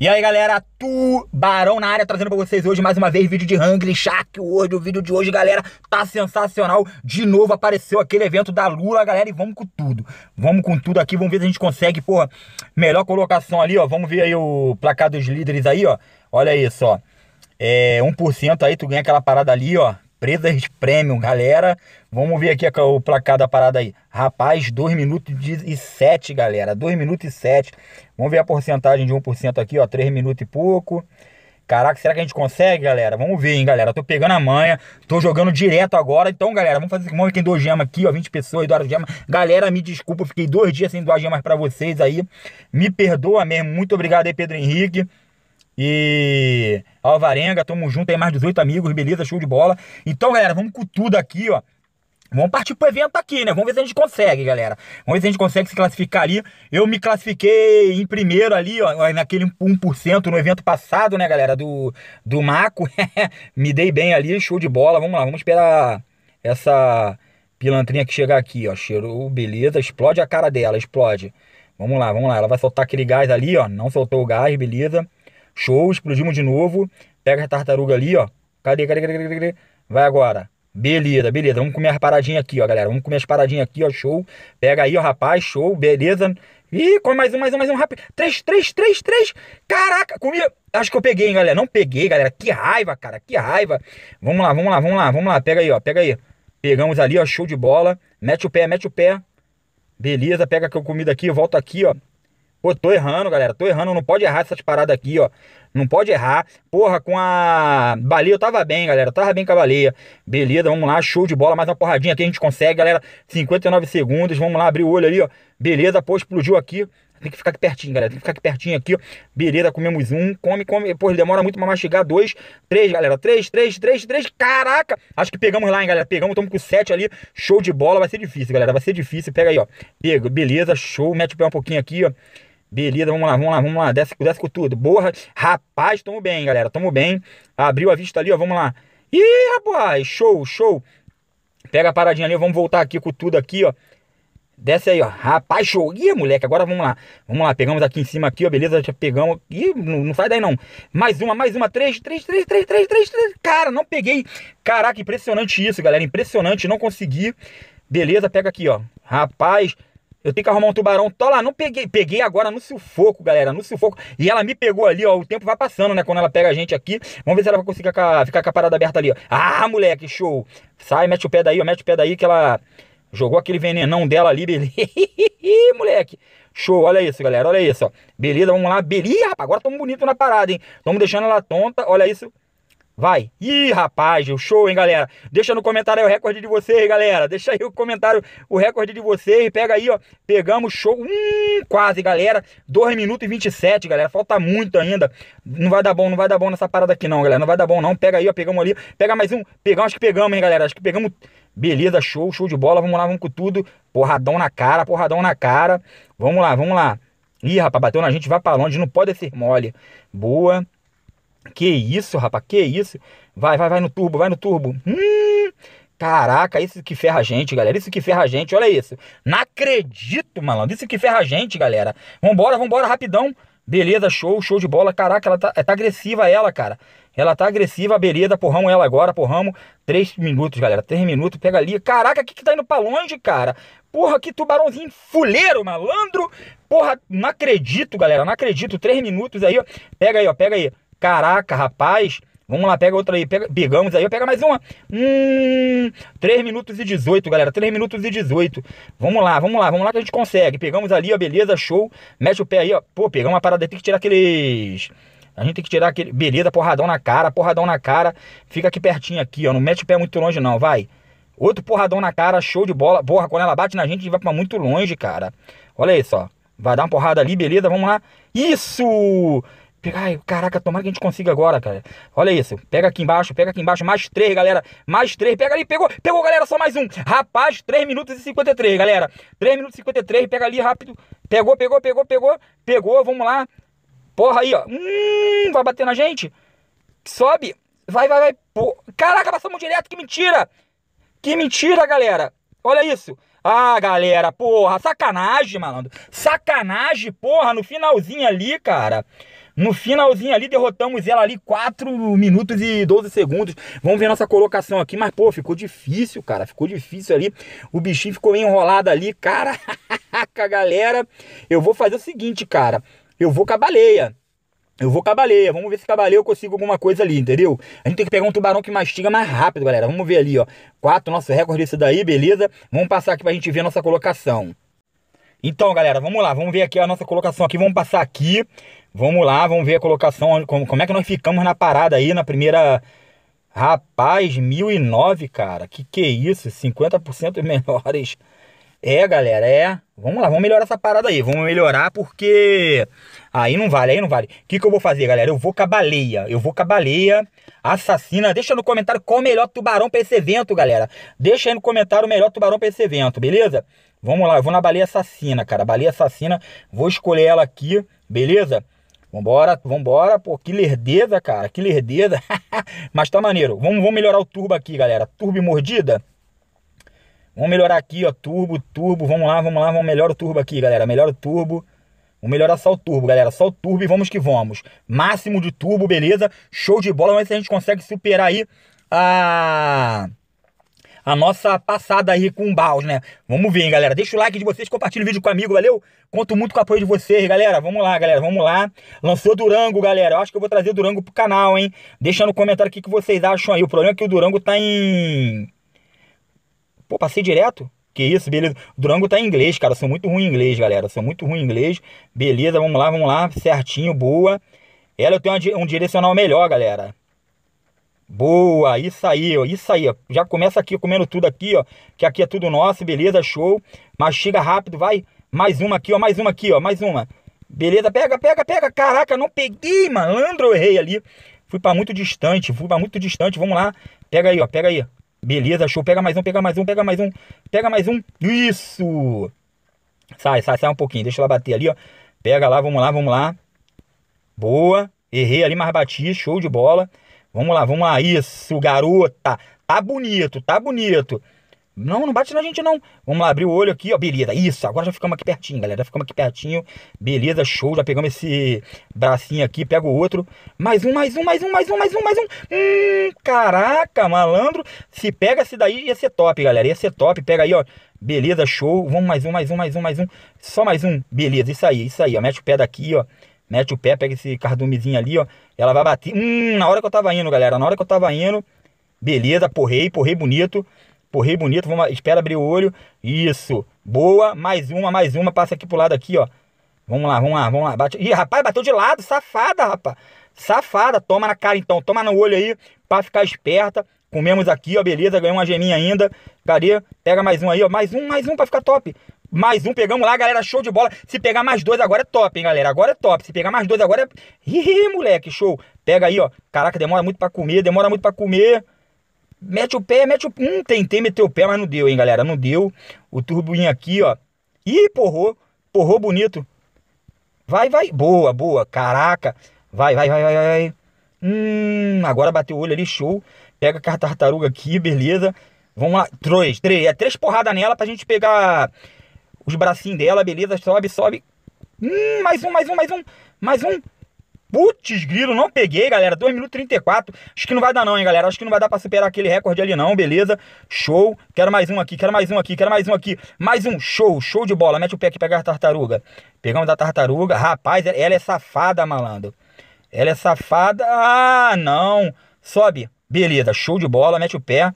E aí galera, Tubarão na área, trazendo pra vocês hoje mais uma vez vídeo de Hungry Shark World. O vídeo de hoje, galera, tá sensacional. De novo apareceu aquele evento da Lula, galera, e vamos com tudo. Vamos com tudo aqui, vamos ver se a gente consegue, porra, melhor colocação ali, ó. Vamos ver aí o placar dos líderes aí, ó. Olha isso, ó. É, 1% aí, tu ganha aquela parada ali, ó. Empresas premium, galera. Vamos ver aqui o placar da parada aí. Rapaz, 2 minutos e 7, galera. 2 minutos e 7. Vamos ver a porcentagem de 1% aqui, ó. 3 minutos e pouco. Caraca, será que a gente consegue, galera? Vamos ver, hein, galera. tô pegando a manha, tô jogando direto agora. Então, galera, vamos fazer vamos ver quem doa gema aqui, ó. 20 pessoas doaram gema. Galera, me desculpa, fiquei dois dias sem doar gemas pra vocês aí. Me perdoa mesmo. Muito obrigado aí, Pedro Henrique e Alvarenga, tamo junto aí, mais 18 amigos, beleza, show de bola. Então, galera, vamos com tudo aqui, ó. Vamos partir pro evento aqui, né? Vamos ver se a gente consegue, galera. Vamos ver se a gente consegue se classificar ali. Eu me classifiquei em primeiro ali, ó, naquele 1% no evento passado, né, galera? Do, do Maco. me dei bem ali, show de bola. Vamos lá, vamos esperar essa pilantrinha que chegar aqui, ó. Cheirou, beleza. Explode a cara dela, explode. Vamos lá, vamos lá. Ela vai soltar aquele gás ali, ó. Não soltou o gás, beleza. Show, explodimos de novo. Pega a tartaruga ali, ó. Cadê, cadê, cadê, cadê, cadê? Vai agora. Beleza, beleza. Vamos comer as paradinhas aqui, ó, galera. Vamos comer as paradinhas aqui, ó. Show. Pega aí, ó, rapaz. Show, beleza. Ih, come mais um, mais um, mais um, rápido. Três, três, três, três. Caraca, comi. Acho que eu peguei, hein, galera. Não peguei, galera. Que raiva, cara. Que raiva. Vamos lá, vamos lá, vamos lá, vamos lá. Pega aí, ó. Pega aí. Pegamos ali, ó. Show de bola. Mete o pé, mete o pé. Beleza, pega a comida aqui, volta aqui, ó. Pô, tô errando, galera. Tô errando. Não pode errar essas paradas aqui, ó. Não pode errar. Porra, com a baleia eu tava bem, galera. Eu tava bem com a baleia. Beleza, vamos lá. Show de bola. Mais uma porradinha aqui a gente consegue, galera. 59 segundos. Vamos lá, abrir o olho ali, ó. Beleza, pô, explodiu aqui. Tem que ficar aqui pertinho, galera. Tem que ficar aqui pertinho aqui, ó. Beleza, comemos um. Come, come. Pô, demora muito pra mastigar. Dois, três, galera. Três, três, três, três. Caraca! Acho que pegamos lá, hein, galera. Pegamos, estamos com sete ali. Show de bola. Vai ser difícil, galera. Vai ser difícil. Pega aí, ó. Pega. Beleza, show. Mete o pé um pouquinho aqui, ó. Beleza, vamos lá, vamos lá, vamos lá. Desce, desce com tudo. Boa, rapaz, tamo bem, galera. Tamo bem. Abriu a vista ali, ó. Vamos lá. Ih, rapaz, show, show. Pega a paradinha ali, vamos voltar aqui com tudo aqui, ó. Desce aí, ó. Rapaz, show. Ih, moleque, agora vamos lá. Vamos lá, pegamos aqui em cima aqui, ó. Beleza, já pegamos. Ih, não, não sai daí não. Mais uma, mais uma. Três, três, três, três, três, três, três. Cara, não peguei. Caraca, impressionante isso, galera. Impressionante, não consegui. Beleza, pega aqui, ó. Rapaz, eu tenho que arrumar um tubarão. Tô lá, não peguei. Peguei agora no sufoco, galera. No sufoco. E ela me pegou ali, ó. O tempo vai passando, né? Quando ela pega a gente aqui. Vamos ver se ela vai conseguir ficar, ficar com a parada aberta ali, ó. Ah, moleque, show. Sai, mete o pé daí, ó. Mete o pé daí que ela jogou aquele venenão dela ali, beleza. moleque. Show, olha isso, galera. Olha isso, ó. Beleza, vamos lá. Beleza, rapaz. Agora tamo bonito na parada, hein? Tamo deixando ela tonta. Olha isso. Vai. Ih, rapaz, o show, hein, galera? Deixa no comentário o recorde de vocês, galera. Deixa aí o comentário o recorde de vocês. Pega aí, ó. Pegamos show. Hum, quase, galera. 2 minutos e 27, galera. Falta muito ainda. Não vai dar bom, não vai dar bom nessa parada aqui, não, galera. Não vai dar bom, não. Pega aí, ó. Pegamos ali. Pega mais um. Pegamos, acho que pegamos, hein, galera. Acho que pegamos. Beleza, show, show de bola. Vamos lá, vamos com tudo. Porradão na cara, porradão na cara. Vamos lá, vamos lá. Ih, rapaz, bateu na gente, vai pra longe. Não pode ser mole. Boa. Que isso, rapaz, que isso. Vai, vai, vai no turbo, vai no turbo. Hum, caraca, isso que ferra a gente, galera. Isso que ferra a gente, olha isso. Não acredito, malandro. Isso que ferra a gente, galera. Vambora, vambora, rapidão. Beleza, show, show de bola. Caraca, ela tá, é, tá agressiva ela, cara. Ela tá agressiva, beleza, porramos ela agora, porramos. Três minutos, galera, três minutos, pega ali. Caraca, o que que tá indo pra longe, cara? Porra, que tubarãozinho fuleiro, malandro. Porra, não acredito, galera, não acredito. Três minutos aí, ó. Pega aí, ó, pega aí. Caraca, rapaz. Vamos lá, pega outra aí. Pega, pegamos aí. Pega mais uma. Hum, 3 minutos e 18, galera. 3 minutos e 18. Vamos lá, vamos lá, vamos lá que a gente consegue. Pegamos ali, ó. Beleza, show. Mete o pé aí, ó. Pô, pegamos uma parada. Tem que tirar aqueles... A gente tem que tirar aquele... Beleza, porradão na cara, porradão na cara. Fica aqui pertinho aqui, ó. Não mete o pé muito longe não, vai. Outro porradão na cara, show de bola. Porra, quando ela bate na gente, a gente vai pra muito longe, cara. Olha isso, ó. Vai dar uma porrada ali, beleza, vamos lá. Isso! Isso! Ai, caraca, tomara que a gente consiga agora, cara. Olha isso. Pega aqui embaixo, pega aqui embaixo. Mais três, galera. Mais três. Pega ali, pegou. Pegou, galera, só mais um. Rapaz, 3 minutos e 53, galera. 3 minutos e 53. Pega ali rápido. Pegou, pegou, pegou, pegou. Pegou, vamos lá. Porra aí, ó. Hum, vai bater na gente. Sobe. Vai, vai, vai. Por... Caraca, passamos direto. Que mentira. Que mentira, galera. Olha isso. Ah, galera, porra. Sacanagem, malandro. Sacanagem, porra. No finalzinho ali, cara. No finalzinho ali, derrotamos ela ali 4 minutos e 12 segundos. Vamos ver nossa colocação aqui. Mas, pô, ficou difícil, cara. Ficou difícil ali. O bichinho ficou enrolado ali. Cara, galera, eu vou fazer o seguinte, cara. Eu vou com a baleia. Eu vou com a baleia, vamos ver se com a baleia eu consigo alguma coisa ali, entendeu? A gente tem que pegar um tubarão que mastiga mais rápido, galera. Vamos ver ali, ó. Quatro, nosso recorde é esse daí, beleza? Vamos passar aqui pra gente ver a nossa colocação. Então, galera, vamos lá, vamos ver aqui a nossa colocação aqui, vamos passar aqui, vamos lá, vamos ver a colocação, como, como é que nós ficamos na parada aí, na primeira... Rapaz, 1009, cara, que que é isso, 50% menores... É, galera, é. Vamos lá, vamos melhorar essa parada aí. Vamos melhorar porque aí não vale, aí não vale. O que, que eu vou fazer, galera? Eu vou com a baleia. Eu vou com a baleia assassina. Deixa no comentário qual o melhor tubarão para esse evento, galera. Deixa aí no comentário o melhor tubarão para esse evento, beleza? Vamos lá, eu vou na baleia assassina, cara. Baleia assassina, vou escolher ela aqui, beleza? Vambora, vambora, pô, que lerdeza, cara, que lerdeza. Mas tá maneiro. Vamos, vamos melhorar o turbo aqui, galera. Turbo mordida. Vamos melhorar aqui, ó, turbo, turbo. Vamos lá, vamos lá, vamos melhorar o turbo aqui, galera. Melhora o turbo. Vamos melhorar só o turbo, galera. Só o turbo e vamos que vamos. Máximo de turbo, beleza? Show de bola. Vamos ver se a gente consegue superar aí a... Ah a nossa passada aí com o Baus, né? Vamos ver, hein, galera. Deixa o like de vocês, compartilha o vídeo comigo, valeu? Conto muito com o apoio de vocês, galera. Vamos lá, galera, vamos lá. Lançou Durango, galera. Eu acho que eu vou trazer Durango pro canal, hein? Deixa no comentário o que, vocês acham aí. O problema é que o Durango tá em... Pô, passei direto? Que isso, beleza. Durango tá em inglês, cara. Eu sou muito ruim em inglês, galera. Eu sou muito ruim em inglês. Beleza, vamos lá, vamos lá. Certinho, boa. Ela eu tenho um direcional melhor, galera. Boa, isso aí, ó, isso aí, ó. Já começa aqui comendo tudo aqui, ó, que aqui é tudo nosso, beleza, show. Mastiga rápido, vai. Mais uma aqui, ó, mais uma aqui, ó, mais uma. Beleza, pega, pega, pega. Caraca, não peguei, malandro, eu errei ali. Fui para muito distante, fui para muito distante. Vamos lá. Pega aí, ó, pega aí. Beleza, show. Pega mais um, pega mais um, pega mais um. Pega mais um. Isso! Sai, sai, sai um pouquinho. Deixa ela bater ali, ó. Pega lá, vamos lá, vamos lá. Boa. Errei ali, mas bati. Show de bola. Vamos lá, vamos lá. Isso, garota. Tá bonito, tá bonito. Não, não bate na gente não. Vamos lá, abrir o olho aqui, ó. Beleza, isso. Agora já ficamos aqui pertinho, galera. Já ficamos aqui pertinho. Beleza, show. Já pegamos esse bracinho aqui, pega o outro. Mais um, mais um, mais um, mais um, mais um, mais um. Hum, caraca, malandro. Se pega esse daí, ia ser top, galera. Ia ser top. Pega aí, ó. Beleza, show. Vamos mais um, mais um, mais um, mais um. Só mais um. Beleza, isso aí, isso aí, ó. Mete o pé daqui, ó mete o pé, pega esse cardumezinho ali, ó. Ela vai bater. Hum, na hora que eu tava indo, galera. Na hora que eu tava indo. Beleza, porrei, porrei bonito. Porrei bonito. Vamos, espera abrir o olho. Isso. Boa. Mais uma, mais uma. Passa aqui pro lado aqui, ó. Vamos lá, vamos lá, vamos lá. Bate. Ih, rapaz, bateu de lado. Safada, rapaz. Safada. Toma na cara então. Toma no olho aí. Pra ficar esperta. Comemos aqui, ó. Beleza. Ganhou uma geminha ainda. Cadê? Pega mais um aí, ó. Mais um, mais um pra ficar top. Mais um, pegamos lá, galera, show de bola. Se pegar mais dois agora é top, hein, galera? Agora é top. Se pegar mais dois agora é... Ih, moleque, show. Pega aí, ó. Caraca, demora muito pra comer, demora muito pra comer. Mete o pé, mete o... Hum, tentei meter o pé, mas não deu, hein, galera? Não deu. O turbuinho aqui, ó. Ih, porrou. Porrou bonito. Vai, vai. Boa, boa. Caraca. Vai, vai, vai, vai, vai. Hum, agora bateu o olho ali, show. Pega a tartaruga aqui, beleza. Vamos lá. Três, três. É três porradas nela pra gente pegar os bracinhos dela, beleza, sobe, sobe. Hum, mais um, mais um, mais um, mais um. Putz, grilo, não peguei, galera. 2 minutos 34. Acho que não vai dar não, hein, galera. Acho que não vai dar pra superar aquele recorde ali não, beleza? Show. Quero mais um aqui, quero mais um aqui, quero mais um aqui. Mais um, show, show de bola. Mete o pé aqui, pegar a tartaruga. Pegamos a tartaruga. Rapaz, ela é safada, malandro. Ela é safada. Ah, não. Sobe. Beleza, show de bola. Mete o pé.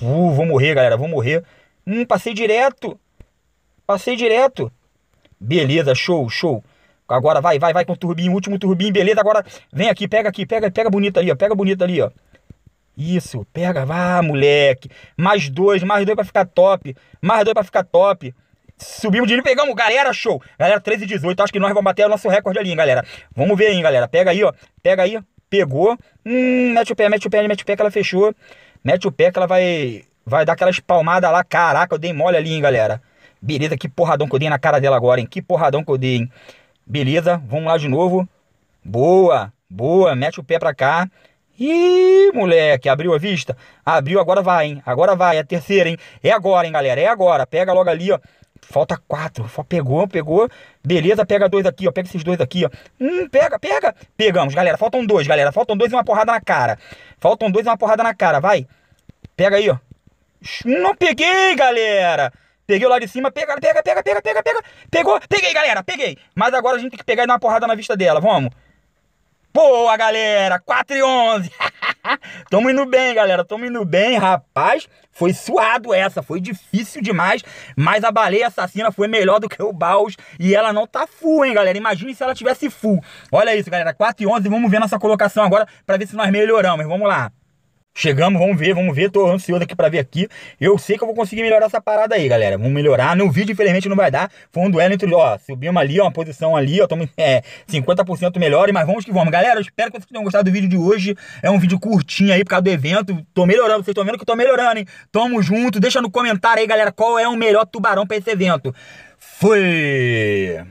Uh, vou morrer, galera, vou morrer. Hum, passei direto. Passei direto. Beleza, show, show. Agora vai, vai, vai com o turbinho, último turbinho, beleza. Agora vem aqui, pega aqui, pega, pega bonito ali, ó. Pega bonito ali, ó. Isso, pega, vá, moleque. Mais dois, mais dois pra ficar top. Mais dois pra ficar top. Subimos de nível, pegamos, galera, show. Galera, 13 e 18, acho que nós vamos bater o nosso recorde ali, hein, galera. Vamos ver aí, galera. Pega aí, ó. Pega aí, pegou. Hum, mete o pé, mete o pé, mete o pé que ela fechou. Mete o pé que ela vai vai dar aquela espalmada lá. Caraca, eu dei mole ali, hein, galera. Beleza, que porradão que eu dei na cara dela agora, hein? Que porradão que eu dei, hein? Beleza, vamos lá de novo. Boa, boa, mete o pé pra cá. Ih, moleque, abriu a vista? Abriu, agora vai, hein? Agora vai, é a terceira, hein? É agora, hein, galera? É agora. Pega logo ali, ó. Falta quatro. Pegou, pegou. Beleza, pega dois aqui, ó. Pega esses dois aqui, ó. Hum, pega, pega. Pegamos, galera. Faltam dois, galera. Faltam dois e uma porrada na cara. Faltam dois e uma porrada na cara, vai. Pega aí, ó. Não peguei, galera. Peguei o de cima, pega, pega, pega, pega, pega, pega. Pegou, peguei, galera, peguei. Mas agora a gente tem que pegar e dar uma porrada na vista dela, vamos. Boa, galera, 4 e 11. tamo indo bem, galera, tamo indo bem, rapaz. Foi suado essa, foi difícil demais. Mas a baleia assassina foi melhor do que o Baus. E ela não tá full, hein, galera. Imagine se ela tivesse full. Olha isso, galera, 4 e 11. Vamos ver nossa colocação agora pra ver se nós melhoramos. Vamos lá. Chegamos, vamos ver, vamos ver. Tô ansioso aqui pra ver aqui. Eu sei que eu vou conseguir melhorar essa parada aí, galera. Vamos melhorar. No vídeo, infelizmente, não vai dar. Foi um duelo entre, ó, subimos ali, ó, uma posição ali, ó, estamos é, 50% melhores, mas vamos que vamos. Galera, eu espero que vocês tenham gostado do vídeo de hoje. É um vídeo curtinho aí por causa do evento. Tô melhorando, vocês estão vendo que eu tô melhorando, hein? Tamo junto. Deixa no comentário aí, galera, qual é o melhor tubarão pra esse evento. Fui!